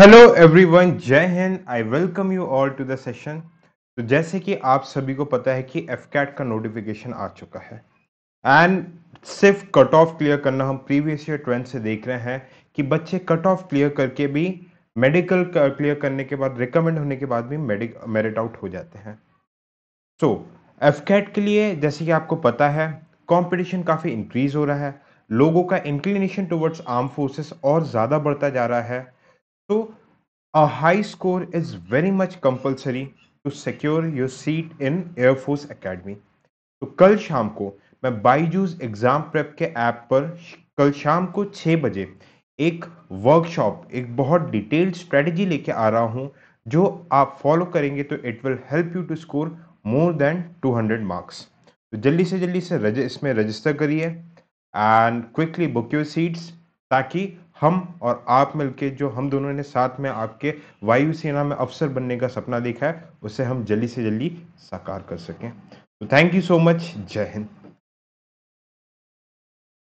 hello everyone Jai Hind I welcome you all to the session तो जैसे कि आप सभी को पता है कि एफ का नोटिफिकेशन आ चुका है एंड सिर्फ कट ऑफ क्लियर करना हम प्रीवियस ईयर ट्वेंथ से देख रहे हैं कि बच्चे कट ऑफ क्लियर करके भी मेडिकल क्लियर करने के बाद रिकमेंड होने के बाद भी मेडिक मेरिट आउट हो जाते हैं सो so, एफ के लिए जैसे कि आपको पता है कॉम्पिटिशन काफ़ी इंक्रीज हो रहा है लोगों का इंक्लिनेशन टुवर्ड्स आर्म फोर्सेस और ज़्यादा बढ़ता जा रहा है So a high score is very much compulsory to secure your seat in Air Force Academy तो कल शाम को मैं बाईजूस एग्ज़ाम प्रेप के ऐप पर कल शाम को छः बजे एक वर्कशॉप एक बहुत डिटेल्ड स्ट्रेटजी लेके आ रहा हूँ जो आप फॉलो करेंगे तो it will help you to score more than 200 marks तो जल्दी से जल्दी से रज इसमें रजिस्टर करिए and quickly book your seats ताकि हम और आप मिलके जो हम दोनों ने साथ में आपके वायुसेना में अफसर बनने का सपना देखा है उसे हम जल्दी से जल्दी साकार कर सकें तो थैंक यू सो मच जय हिंद